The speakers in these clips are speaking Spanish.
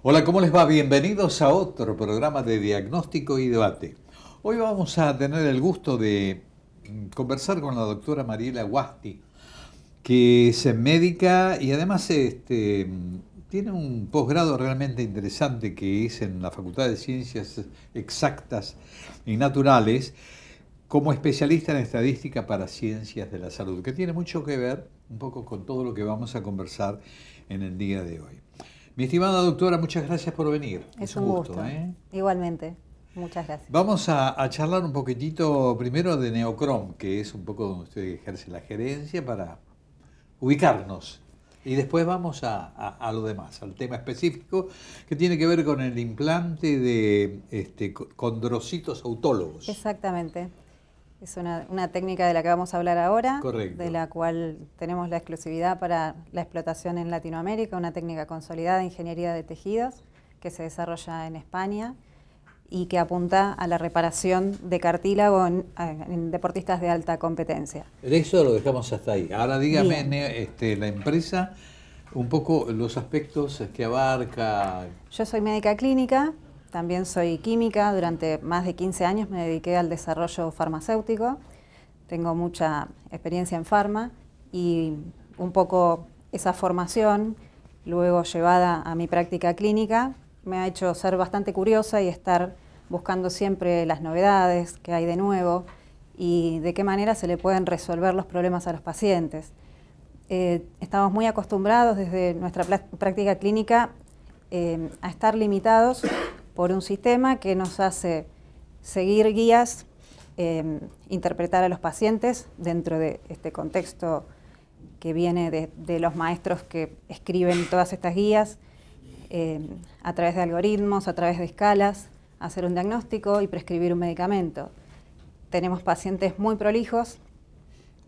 Hola, ¿cómo les va? Bienvenidos a otro programa de diagnóstico y debate. Hoy vamos a tener el gusto de conversar con la doctora Mariela Guasti, que es médica y además este, tiene un posgrado realmente interesante que es en la Facultad de Ciencias Exactas y Naturales como especialista en estadística para ciencias de la salud, que tiene mucho que ver un poco con todo lo que vamos a conversar en el día de hoy. Mi estimada doctora, muchas gracias por venir. Es, un gusto. ¿eh? ¿eh? Igualmente. Muchas gracias. Vamos a, charlar un poquitito primero de Neocrom, que es un poco donde usted ejerce la gerencia para ubicarnos. Y después vamos a, lo demás, al tema específico que tiene que ver con el implante de este, condrocitos autólogos. Exactamente. Es una, técnica de la que vamos a hablar ahora, de la cual tenemos la exclusividad para la explotación en Latinoamérica, una técnica consolidada de ingeniería de tejidos que se desarrolla en España y que apunta a la reparación de cartílago en, deportistas de alta competencia. De eso lo dejamos hasta ahí. Ahora dígame, este, la empresa, un poco los aspectos que abarca. Yo soy médica clínica, también soy química, durante más de 15 años me dediqué al desarrollo farmacéutico, tengo mucha experiencia en farma y un poco esa formación, luego llevada a mi práctica clínica, me ha hecho ser bastante curiosa y estar buscando siempre las novedades que hay de nuevo y de qué manera se le pueden resolver los problemas a los pacientes. Eh, estamos muy acostumbrados desde nuestra práctica clínica eh, a estar limitados por un sistema que nos hace seguir guías, em, interpretar a los pacientes dentro de este contexto que viene de, los maestros que escriben todas estas guías, em, a través de algoritmos, a través de escalas, hacer un diagnóstico y prescribir un medicamento. Tenemos pacientes muy prolijos,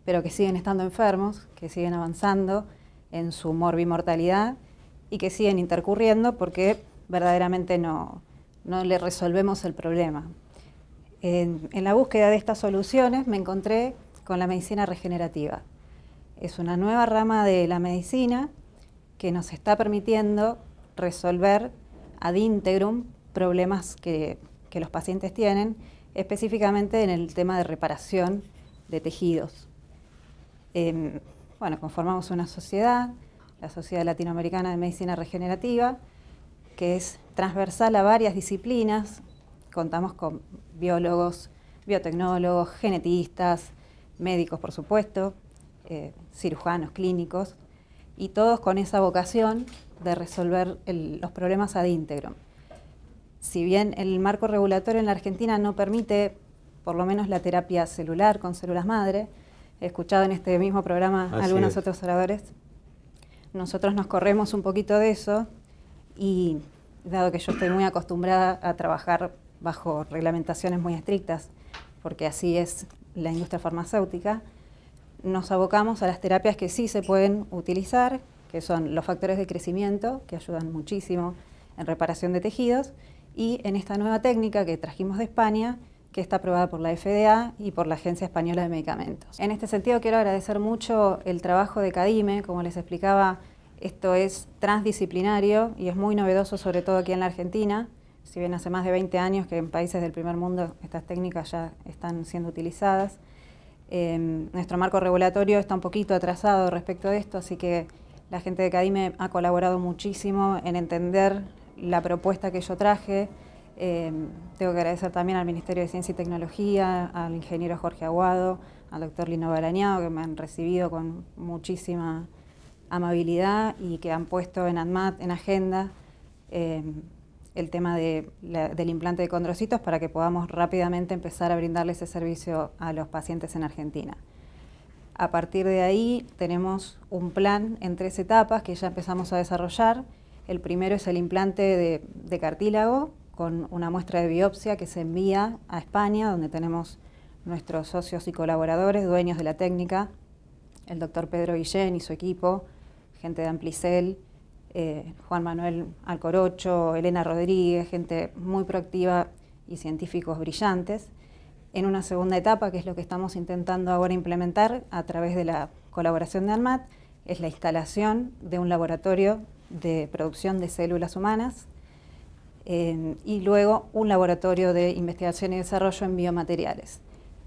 pero que siguen estando enfermos, que siguen avanzando en su morbimortalidad y que siguen intercurriendo porque verdaderamente no, no le resolvemos el problema. En, la búsqueda de estas soluciones me encontré con la medicina regenerativa. Es una nueva rama de la medicina que nos está permitiendo resolver ad integrum problemas que, los pacientes tienen, específicamente en el tema de reparación de tejidos. Em, bueno, conformamos una sociedad, la Sociedad Latinoamericana de Medicina Regenerativa, que es transversal a varias disciplinas. Contamos con biólogos, biotecnólogos, genetistas, médicos, por supuesto, eh, cirujanos, clínicos, y todos con esa vocación de resolver los problemas ad íntegro. Si bien el marco regulatorio en la Argentina no permite, por lo menos, la terapia celular con células madre, he escuchado en este mismo programa algunos otros oradores, nosotros nos corremos un poquito de eso y dado que yo estoy muy acostumbrada a trabajar bajo reglamentaciones muy estrictas, porque así es la industria farmacéutica, nos abocamos a las terapias que sí se pueden utilizar, que son los factores de crecimiento, que ayudan muchísimo en reparación de tejidos, y en esta nueva técnica que trajimos de España, que está aprobada por la FDA y por la Agencia Española de Medicamentos. En este sentido, quiero agradecer mucho el trabajo de CADIME, como les explicaba, esto es transdisciplinario y es muy novedoso, sobre todo aquí en la Argentina. Si bien hace más de 20 años que en países del primer mundo estas técnicas ya están siendo utilizadas. Em, nuestro marco regulatorio está un poquito atrasado respecto de esto, así que la gente de CADIME ha colaborado muchísimo en entender la propuesta que yo traje. Em, tengo que agradecer también al Ministerio de Ciencia y Tecnología, al ingeniero Jorge Aguado, al doctor Lino Barañado, que me han recibido con muchísima amabilidad y que han puesto en en agenda, eh, el tema del implante de condrocitos para que podamos rápidamente empezar a brindarle ese servicio a los pacientes en Argentina. A partir de ahí tenemos un plan en tres etapas que ya empezamos a desarrollar. El primero es el implante de, de cartílago con una muestra de biopsia que se envía a España, donde tenemos nuestros socios y colaboradores, dueños de la técnica, el doctor Pedro Guillén y su equipo, gente de Amplicel, eh, Juan Manuel Alcorocho, Elena Rodríguez, gente muy proactiva y científicos brillantes. En una segunda etapa, que es lo que estamos intentando ahora implementar a través de la colaboración de ALMAT, es la instalación de un laboratorio de producción de células humanas y luego un laboratorio de investigación y desarrollo en biomateriales.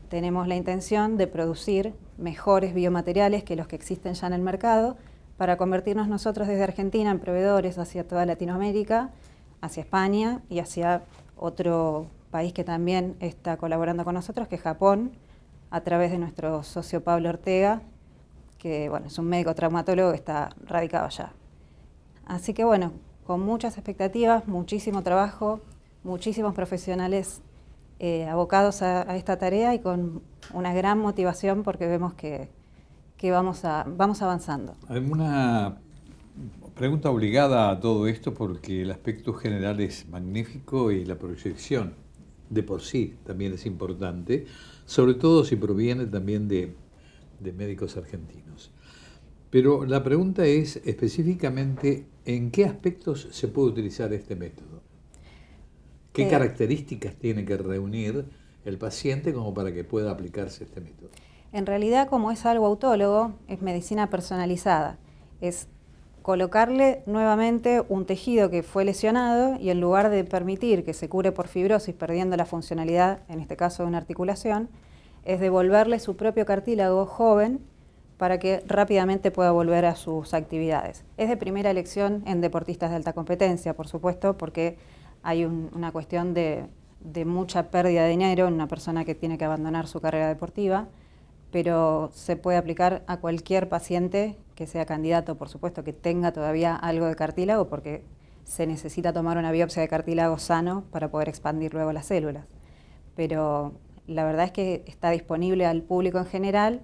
Tenemos la intención de producir mejores biomateriales que los que existen ya en el mercado para convertirnos nosotros desde Argentina en proveedores hacia toda Latinoamérica, hacia España y hacia otro país que también está colaborando con nosotros, que es Japón, a través de nuestro socio Pablo Ortega, que bueno, es un médico traumatólogo que está radicado allá. Así que bueno, con muchas expectativas, muchísimo trabajo, muchísimos profesionales eh, abocados a esta tarea y con una gran motivación porque vemos que que vamos, a, vamos avanzando. Una pregunta obligada a todo esto porque el aspecto general es magnífico y la proyección de por sí también es importante, sobre todo si proviene también de, médicos argentinos. Pero la pregunta es específicamente en qué aspectos se puede utilizar este método. ¿Qué eh, características tiene que reunir el paciente como para que pueda aplicarse este método? En realidad, como es algo autólogo, es medicina personalizada. Es colocarle nuevamente un tejido que fue lesionado y en lugar de permitir que se cure por fibrosis perdiendo la funcionalidad, en este caso de una articulación, es devolverle su propio cartílago joven para que rápidamente pueda volver a sus actividades. Es de primera elección en deportistas de alta competencia, por supuesto, porque hay una cuestión de, de mucha pérdida de dinero en una persona que tiene que abandonar su carrera deportiva pero se puede aplicar a cualquier paciente que sea candidato, por supuesto, que tenga todavía algo de cartílago, porque se necesita tomar una biopsia de cartílago sano para poder expandir luego las células. Pero la verdad es que está disponible al público en general.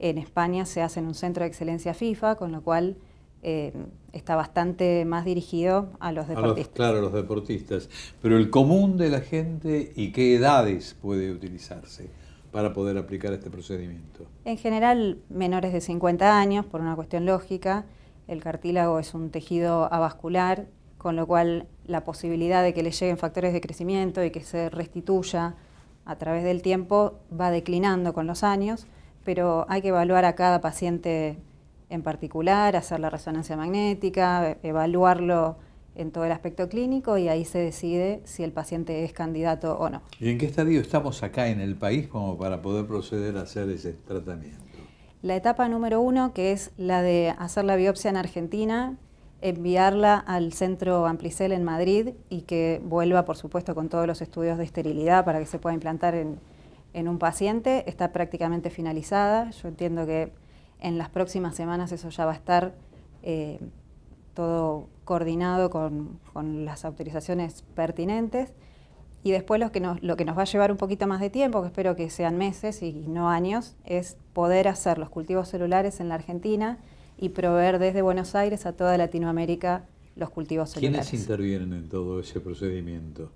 En España se hace en un centro de excelencia FIFA, con lo cual eh, está bastante más dirigido a los deportistas. claro, a los deportistas. Pero el común de la gente y qué edades puede utilizarse para poder aplicar este procedimiento? En general, menores de 50 años, por una cuestión lógica. El cartílago es un tejido avascular, con lo cual la posibilidad de que le lleguen factores de crecimiento y que se restituya a través del tiempo va declinando con los años, pero hay que evaluar a cada paciente en particular, hacer la resonancia magnética, evaluarlo en todo el aspecto clínico y ahí se decide si el paciente es candidato o no. ¿Y en qué estadio estamos acá en el país como para poder proceder a hacer ese tratamiento? La etapa número uno, que es la de hacer la biopsia en Argentina, enviarla al centro Amplicel en Madrid y que vuelva, por supuesto, con todos los estudios de esterilidad para que se pueda implantar en, un paciente. Está prácticamente finalizada. Yo entiendo que en las próximas semanas eso ya va a estar eh, todo coordinado con, con las autorizaciones pertinentes. Y después los que, nos, lo que nos va a llevar un poquito más de tiempo, que espero que sean meses y no años, es poder hacer los cultivos celulares en la Argentina y proveer desde Buenos Aires a toda Latinoamérica los cultivos celulares. ¿Quiénes intervienen en todo ese procedimiento?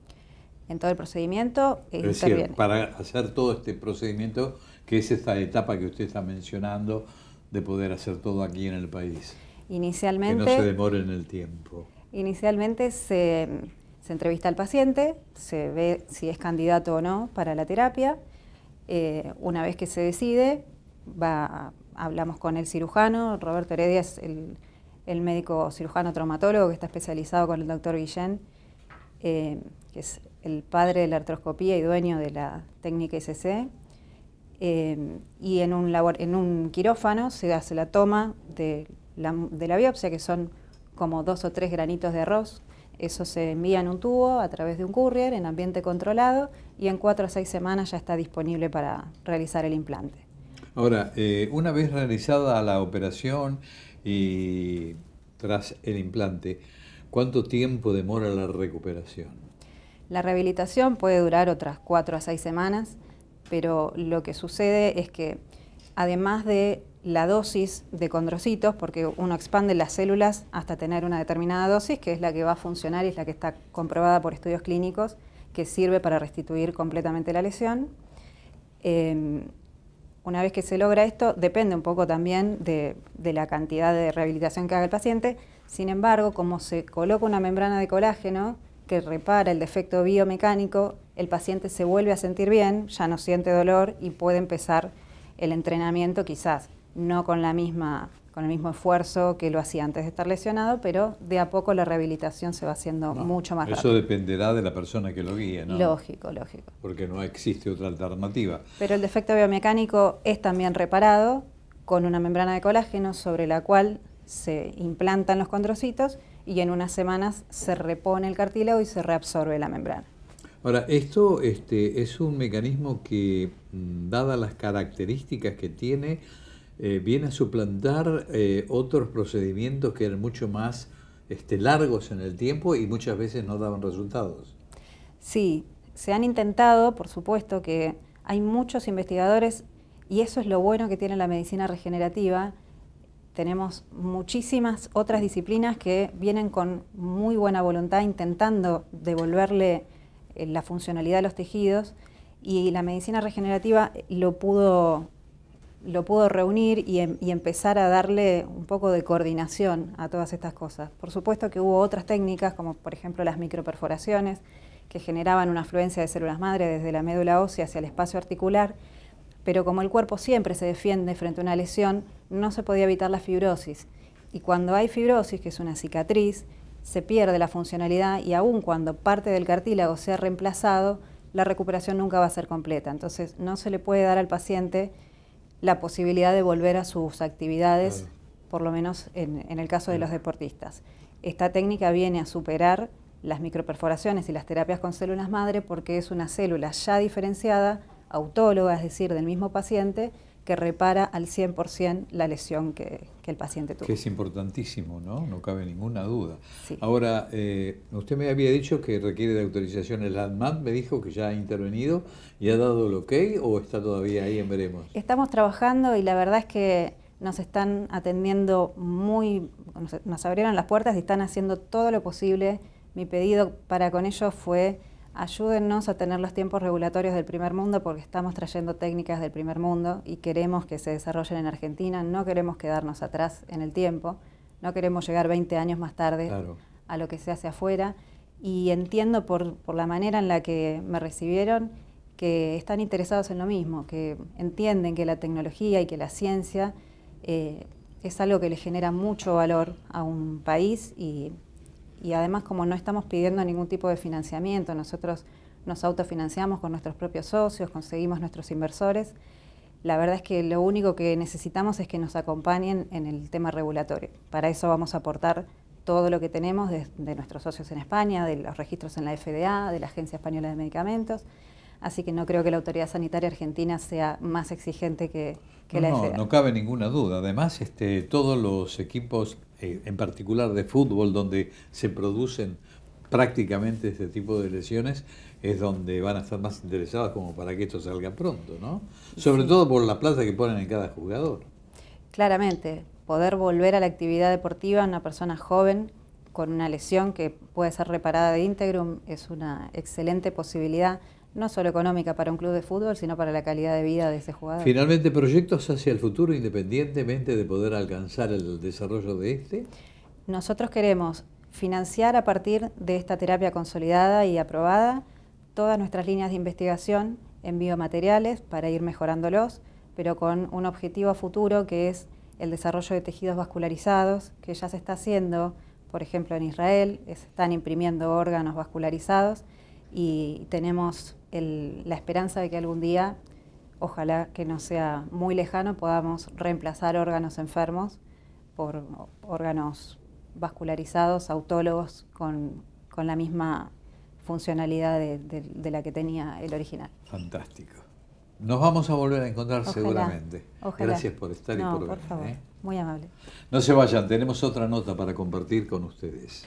En todo el procedimiento eh, es decir, para hacer todo este procedimiento, que es esta etapa que usted está mencionando, de poder hacer todo aquí en el país. Inicialmente. Que no se demore en el tiempo. Inicialmente se, entrevista al paciente, se ve si es candidato o no para la terapia. Eh, una vez que se decide, hablamos con el cirujano. Roberto Heredia es el, médico cirujano traumatólogo que está especializado con el doctor Guillén, eh, que es el padre de la artroscopía y dueño de la técnica SC. Eh, y en un, en un quirófano se hace la toma de de la biopsia, que son como dos o tres granitos de arroz. Eso se envía en un tubo a través de un courier en ambiente controlado y en cuatro a seis semanas ya está disponible para realizar el implante. Ahora, eh, una vez realizada la operación y tras el implante, ¿cuánto tiempo demora la recuperación? La rehabilitación puede durar otras cuatro a seis semanas, pero lo que sucede es que además de la dosis de condrocitos, porque uno expande las células hasta tener una determinada dosis, que es la que va a funcionar y es la que está comprobada por estudios clínicos, que sirve para restituir completamente la lesión. Em, una vez que se logra esto, depende un poco también de, la cantidad de rehabilitación que haga el paciente. Sin embargo, como se coloca una membrana de colágeno que repara el defecto biomecánico, el paciente se vuelve a sentir bien, ya no siente dolor y puede empezar el entrenamiento quizás no con, la misma, con el mismo esfuerzo que lo hacía antes de estar lesionado, pero de a poco la rehabilitación se va haciendo mucho más rápido. Eso dependerá de la persona que lo guíe, ¿no? Lógico, lógico. Porque no existe otra alternativa. Pero el defecto biomecánico es también reparado con una membrana de colágeno sobre la cual se implantan los condrocitos y en unas semanas se repone el cartílago y se reabsorbe la membrana. Ahora, esto este, es un mecanismo que, mm, dadas las características que tiene, eh, viene a suplantar eh, otros procedimientos que eran mucho más este, largos en el tiempo y muchas veces no daban resultados. Sí, se han intentado, por supuesto, que hay muchos investigadores y eso es lo bueno que tiene la medicina regenerativa. Tenemos muchísimas otras disciplinas que vienen con muy buena voluntad intentando devolverle eh, la funcionalidad a los tejidos y la medicina regenerativa lo pudo lo pudo reunir em, y, empezar a darle un poco de coordinación a todas estas cosas. Por supuesto que hubo otras técnicas, como por ejemplo las microperforaciones, que generaban una afluencia de células madre desde la médula ósea hacia el espacio articular, pero como el cuerpo siempre se defiende frente a una lesión, no se podía evitar la fibrosis. Y cuando hay fibrosis, que es una cicatriz, se pierde la funcionalidad y aun cuando parte del cartílago sea reemplazado, la recuperación nunca va a ser completa. Entonces no se le puede dar al paciente la posibilidad de volver a sus actividades, por lo menos en, el caso de los deportistas. Esta técnica viene a superar las microperforaciones y las terapias con células madre porque es una célula ya diferenciada, autóloga, es decir, del mismo paciente, que repara al 100% la lesión que, el paciente tuvo. Que es importantísimo, ¿no? No cabe ninguna duda. Ahora, eh, usted me había dicho que requiere de autorización el ADMAT, me dijo que ya ha intervenido y ha dado el ok o está todavía ahí en veremos. Estamos trabajando y la verdad es que nos están atendiendo muy, nos, nos abrieron las puertas y están haciendo todo lo posible. Mi pedido para con ellos fue Ayúdennos a tener los tiempos regulatorios del primer mundo porque estamos trayendo técnicas del primer mundo y queremos que se desarrollen en Argentina, no queremos quedarnos atrás en el tiempo, no queremos llegar 20 años más tarde a lo que se hace afuera y entiendo por, la manera en la que me recibieron que están interesados en lo mismo, que entienden que la tecnología y que la ciencia eh, es algo que le genera mucho valor a un país y y además como no estamos pidiendo ningún tipo de financiamiento, nosotros nos autofinanciamos con nuestros propios socios, conseguimos nuestros inversores, la verdad es que lo único que necesitamos es que nos acompañen en el tema regulatorio. Para eso vamos a aportar todo lo que tenemos de, nuestros socios en España, de los registros en la FDA, de la Agencia Española de Medicamentos, así que no creo que la autoridad sanitaria argentina sea más exigente que, que la FDA. No, no cabe ninguna duda. Además, este, todos los equipos eh, en particular de fútbol, donde se producen prácticamente este tipo de lesiones, es donde van a estar más interesados como para que esto salga pronto, ¿no? Sobre todo por la plaza que ponen en cada jugador. Claramente, poder volver a la actividad deportiva a una persona joven con una lesión que puede ser reparada de íntegrum es una excelente posibilidad no solo económica para un club de fútbol, sino para la calidad de vida de ese jugador. Finalmente, proyectos hacia el futuro independientemente de poder alcanzar el desarrollo de este. Nosotros queremos financiar a partir de esta terapia consolidada y aprobada todas nuestras líneas de investigación en biomateriales para ir mejorándolos, pero con un objetivo a futuro que es el desarrollo de tejidos vascularizados, que ya se está haciendo, por ejemplo, en Israel, se están imprimiendo órganos vascularizados y tenemos la esperanza de que algún día, ojalá que no sea muy lejano, podamos reemplazar órganos enfermos por órganos vascularizados, autólogos, con, la misma funcionalidad de, la que tenía el original. Fantástico. Nos vamos a volver a encontrar seguramente. Gracias por estar y por, por Favor. ¿eh? Muy amable. No se vayan, tenemos otra nota para compartir con ustedes.